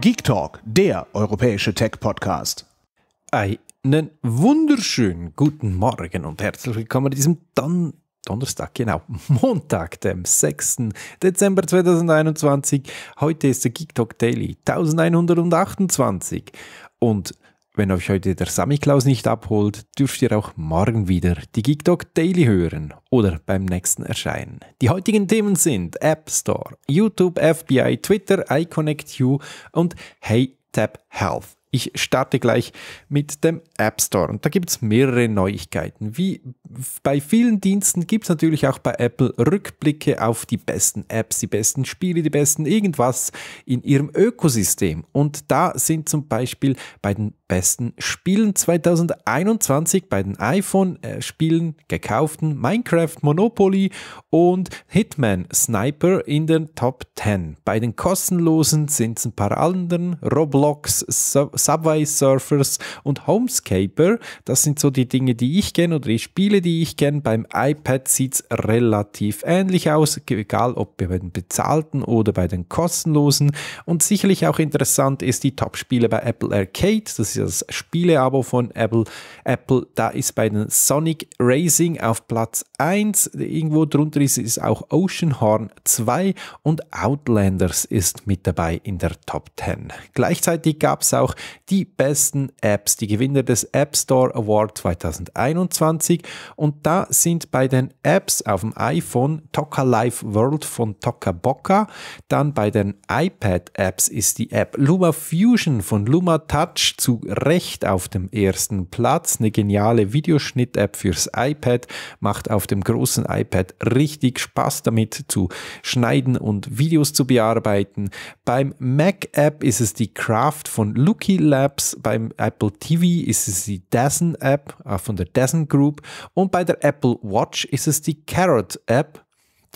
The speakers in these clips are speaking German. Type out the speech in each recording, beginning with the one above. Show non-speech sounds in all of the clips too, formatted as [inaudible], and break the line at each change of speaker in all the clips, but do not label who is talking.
Geek Talk, der europäische Tech-Podcast. Einen wunderschönen guten Morgen und herzlich willkommen an diesem Don Donnerstag, genau, [laughs] Montag, dem 6. Dezember 2021. Heute ist der Geek Talk Daily 1128 und wenn euch heute der Sammy Klaus nicht abholt, dürft ihr auch morgen wieder die GeekDog Daily hören oder beim nächsten erscheinen. Die heutigen Themen sind App Store, YouTube, FBI, Twitter, iConnectU und HeyTap Health. Ich starte gleich mit dem App Store und da gibt es mehrere Neuigkeiten. Wie bei vielen Diensten gibt es natürlich auch bei Apple Rückblicke auf die besten Apps, die besten Spiele, die besten irgendwas in ihrem Ökosystem. Und da sind zum Beispiel bei den besten Spielen 2021 bei den iPhone-Spielen gekauften Minecraft, Monopoly und Hitman Sniper in den Top 10. Bei den kostenlosen sind es ein paar anderen, Roblox, Sub Subway Surfers und Homescaper. Das sind so die Dinge, die ich kenne oder die Spiele, die ich kenne. Beim iPad sieht es relativ ähnlich aus, egal ob bei den bezahlten oder bei den kostenlosen. Und sicherlich auch interessant ist die Top-Spiele bei Apple Arcade. Das ist das Spiele-Abo von Apple. Apple, da ist bei den Sonic Racing auf Platz 1. Irgendwo drunter ist, ist auch Ocean Horn 2 und Outlanders ist mit dabei in der Top 10. Gleichzeitig gab es auch die besten Apps, die Gewinner des App Store Award 2021. Und da sind bei den Apps auf dem iPhone Toka Live World von Toka Boca. Dann bei den iPad Apps ist die App Luma Fusion von Luma Touch zu Recht auf dem ersten Platz. Eine geniale Videoschnitt-App fürs iPad. Macht auf dem großen iPad richtig Spaß damit zu schneiden und Videos zu bearbeiten. Beim Mac-App ist es die Craft von Lucky Labs. Beim Apple TV ist es die Dazen-App äh, von der Dazen Group. Und bei der Apple Watch ist es die Carrot-App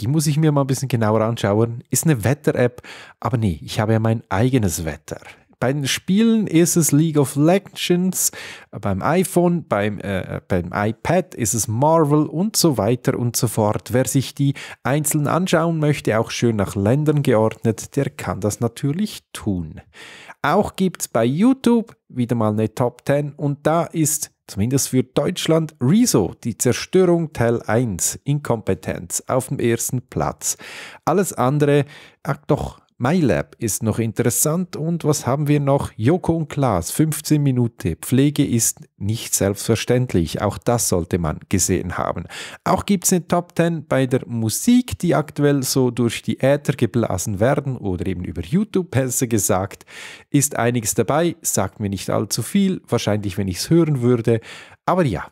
die muss ich mir mal ein bisschen genauer anschauen. Ist eine Wetter-App, aber nee, ich habe ja mein eigenes Wetter. Bei den Spielen ist es League of Legends, beim iPhone, beim, äh, beim iPad ist es Marvel und so weiter und so fort. Wer sich die einzeln anschauen möchte, auch schön nach Ländern geordnet, der kann das natürlich tun. Auch gibt es bei YouTube wieder mal eine Top 10 und da ist zumindest für Deutschland, Rezo, die Zerstörung Teil 1, Inkompetenz, auf dem ersten Platz. Alles andere, ach doch, MyLab ist noch interessant und was haben wir noch? Joko und Klaas, 15 Minuten. Pflege ist nicht selbstverständlich. Auch das sollte man gesehen haben. Auch gibt es eine Top 10 bei der Musik, die aktuell so durch die Äther geblasen werden oder eben über YouTube [laughs] besser gesagt. Ist einiges dabei, sagt mir nicht allzu viel, wahrscheinlich wenn ich es hören würde. Aber ja,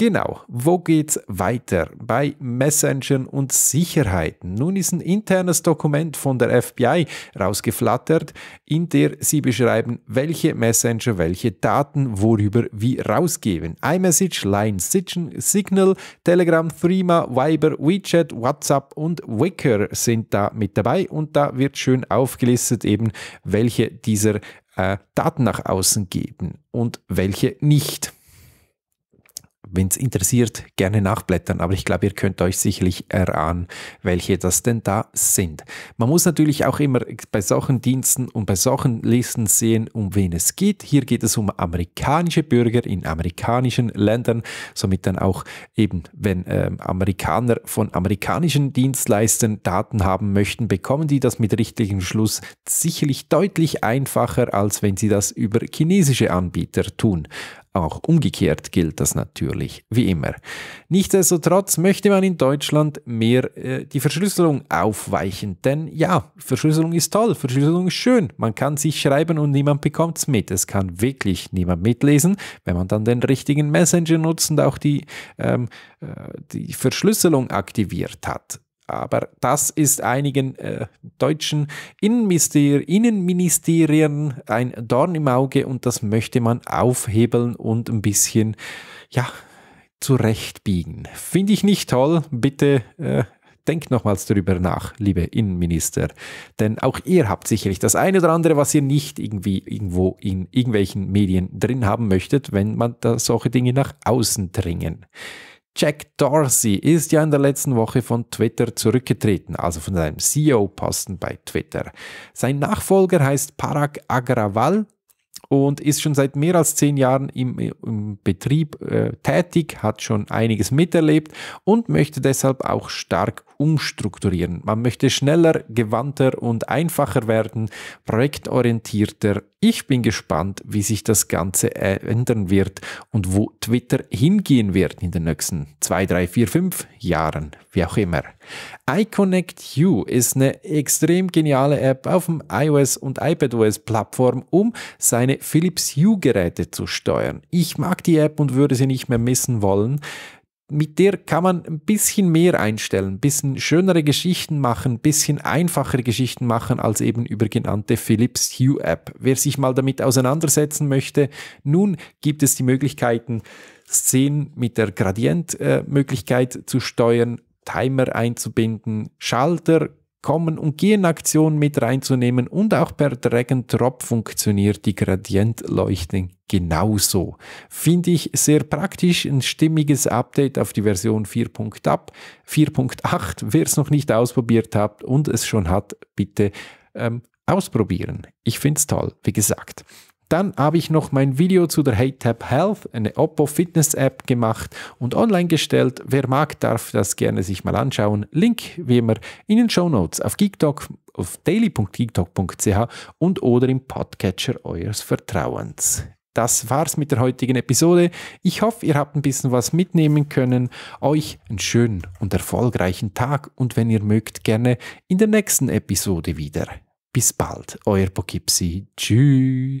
Genau, wo geht's weiter? Bei Messengern und Sicherheiten. Nun ist ein internes Dokument von der FBI rausgeflattert, in der sie beschreiben, welche Messenger welche Daten worüber wie rausgeben. iMessage, Line Signal, Telegram, Threema, Viber, WeChat, WhatsApp und Wicker sind da mit dabei und da wird schön aufgelistet eben, welche dieser äh, Daten nach außen geben und welche nicht wenn es interessiert, gerne nachblättern, aber ich glaube, ihr könnt euch sicherlich erahnen, welche das denn da sind. Man muss natürlich auch immer bei solchen Diensten und bei solchen Listen sehen, um wen es geht. Hier geht es um amerikanische Bürger in amerikanischen Ländern, somit dann auch eben, wenn ähm, Amerikaner von amerikanischen Dienstleistern Daten haben möchten, bekommen die das mit richtigem Schluss sicherlich deutlich einfacher, als wenn sie das über chinesische Anbieter tun. Auch umgekehrt gilt das natürlich wie immer. Nichtsdestotrotz möchte man in Deutschland mehr äh, die Verschlüsselung aufweichen, denn ja, Verschlüsselung ist toll, Verschlüsselung ist schön. Man kann sich schreiben und niemand bekommt es mit. Es kann wirklich niemand mitlesen, wenn man dann den richtigen Messenger nutzt und auch die, ähm, äh, die Verschlüsselung aktiviert hat aber das ist einigen äh, deutschen Innenminister Innenministerien ein Dorn im Auge und das möchte man aufhebeln und ein bisschen, ja, zurechtbiegen. Finde ich nicht toll. Bitte äh, denkt nochmals darüber nach, liebe Innenminister. Denn auch ihr habt sicherlich das eine oder andere, was ihr nicht irgendwie irgendwo in irgendwelchen Medien drin haben möchtet, wenn man da solche Dinge nach außen dringen. Jack Dorsey ist ja in der letzten Woche von Twitter zurückgetreten, also von seinem CEO-Posten bei Twitter. Sein Nachfolger heißt Parag Agrawal und ist schon seit mehr als zehn Jahren im, im Betrieb äh, tätig, hat schon einiges miterlebt und möchte deshalb auch stark umstrukturieren. Man möchte schneller, gewandter und einfacher werden, projektorientierter. Ich bin gespannt, wie sich das Ganze äh, ändern wird und wo Twitter hingehen wird in den nächsten zwei, drei, vier, fünf Jahren, wie auch immer. iConnect U ist eine extrem geniale App auf dem iOS und iPadOS Plattform, um seine Philips Hue Geräte zu steuern. Ich mag die App und würde sie nicht mehr missen wollen mit der kann man ein bisschen mehr einstellen, ein bisschen schönere Geschichten machen, ein bisschen einfachere Geschichten machen als eben über genannte Philips Hue App. Wer sich mal damit auseinandersetzen möchte, nun gibt es die Möglichkeiten, Szenen mit der Gradientmöglichkeit äh, möglichkeit zu steuern, Timer einzubinden, Schalter, kommen und gehen Aktionen mit reinzunehmen und auch per Drag and Drop funktioniert die Gradientleuchten genauso. Finde ich sehr praktisch, ein stimmiges Update auf die Version 4.8. Wer es noch nicht ausprobiert hat und es schon hat, bitte ähm, ausprobieren. Ich finde es toll, wie gesagt. Dann habe ich noch mein Video zu der HeyTap Health, eine Oppo Fitness App gemacht und online gestellt. Wer mag, darf das gerne sich mal anschauen. Link wie immer in den Show Notes auf Geektalk auf daily.geektalk.ch und oder im Podcatcher eures Vertrauens. Das war's mit der heutigen Episode. Ich hoffe, ihr habt ein bisschen was mitnehmen können. Euch einen schönen und erfolgreichen Tag und wenn ihr mögt, gerne in der nächsten Episode wieder. Bis bald, euer Poughkeepsie. Tschüss.